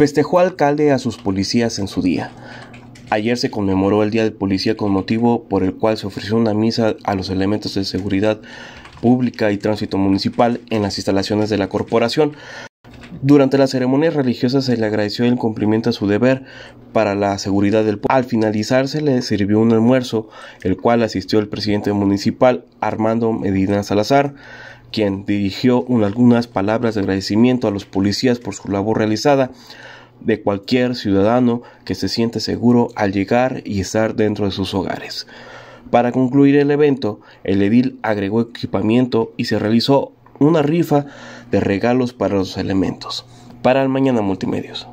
Festejó alcalde a sus policías en su día. Ayer se conmemoró el Día del Policía con motivo por el cual se ofreció una misa a los elementos de seguridad pública y tránsito municipal en las instalaciones de la corporación. Durante las ceremonias religiosas se le agradeció el cumplimiento a su deber para la seguridad del pueblo. Al finalizarse le sirvió un almuerzo, el cual asistió el presidente municipal Armando Medina Salazar, quien dirigió algunas palabras de agradecimiento a los policías por su labor realizada de cualquier ciudadano que se siente seguro al llegar y estar dentro de sus hogares. Para concluir el evento, el edil agregó equipamiento y se realizó una rifa de regalos para los elementos. Para el Mañana Multimedios.